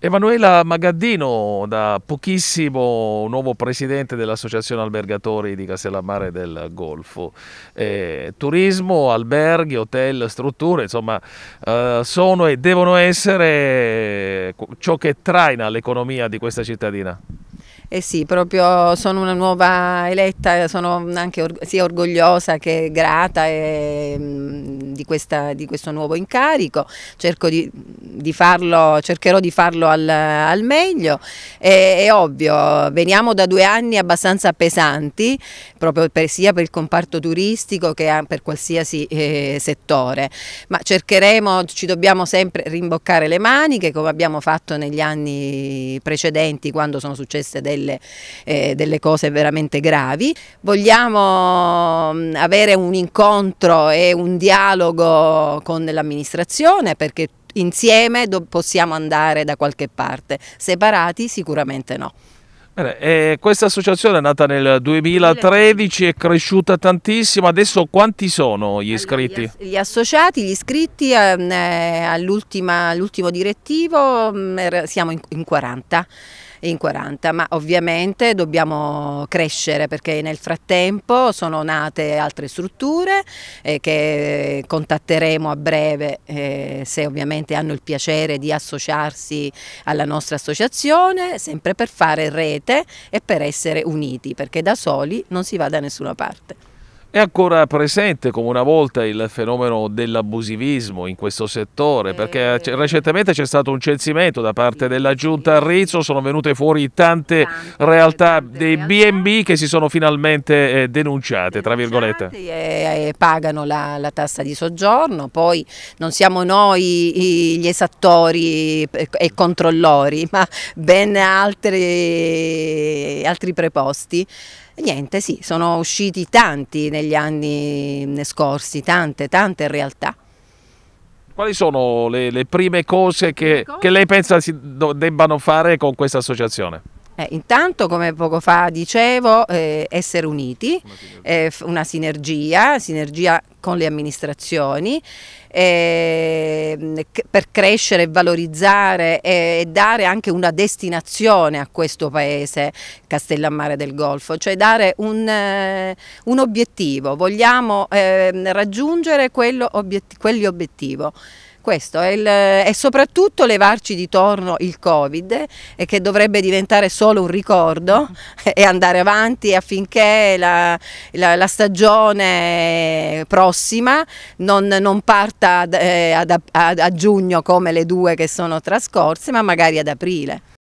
Emanuela Magaddino, da pochissimo nuovo presidente dell'Associazione Albergatori di Castellammare del Golfo. Eh, turismo, alberghi, hotel, strutture, insomma, eh, sono e devono essere ciò che traina l'economia di questa cittadina. Eh sì, proprio sono una nuova eletta, sono anche or sia orgogliosa che grata e mm, di, questa, di questo nuovo incarico, di, di farlo, cercherò di farlo al, al meglio. E, è ovvio, veniamo da due anni abbastanza pesanti, proprio per, sia per il comparto turistico che per qualsiasi eh, settore, ma cercheremo, ci dobbiamo sempre rimboccare le maniche come abbiamo fatto negli anni precedenti quando sono successe delle, eh, delle cose veramente gravi. Vogliamo avere un incontro e un dialogo dialogo con l'amministrazione perché insieme possiamo andare da qualche parte, separati sicuramente no. Bene, questa associazione è nata nel 2013, è cresciuta tantissimo, adesso quanti sono gli iscritti? Gli associati, gli iscritti ehm, eh, all'ultimo direttivo mm, er, siamo in, in 40 in 40, ma ovviamente dobbiamo crescere perché nel frattempo sono nate altre strutture eh, che contatteremo a breve eh, se ovviamente hanno il piacere di associarsi alla nostra associazione, sempre per fare rete e per essere uniti, perché da soli non si va da nessuna parte. È ancora presente come una volta il fenomeno dell'abusivismo in questo settore, perché recentemente c'è stato un censimento da parte della giunta a Rizzo, sono venute fuori tante realtà dei BB che si sono finalmente eh, denunciate, tra virgolette. E eh, eh, pagano la, la, tassa di soggiorno, poi non siamo noi gli esattori e controllori, ma ben altri, altri preposti niente, sì, sono usciti tanti negli anni scorsi, tante, tante realtà. Quali sono le, le prime cose che, cose? che lei pensa si debbano fare con questa associazione? Eh, intanto, come poco fa dicevo, eh, essere uniti, eh, una sinergia, sinergia con le amministrazioni ehm, per crescere, valorizzare e dare anche una destinazione a questo paese Castellammare del Golfo, cioè dare un, eh, un obiettivo, vogliamo ehm, raggiungere quello obiett questo, è, il, è soprattutto levarci di torno il Covid e eh, che dovrebbe diventare solo un ricordo e andare avanti affinché la, la, la stagione prossima non, non parta eh, ad, ad, a, a giugno come le due che sono trascorse ma magari ad aprile.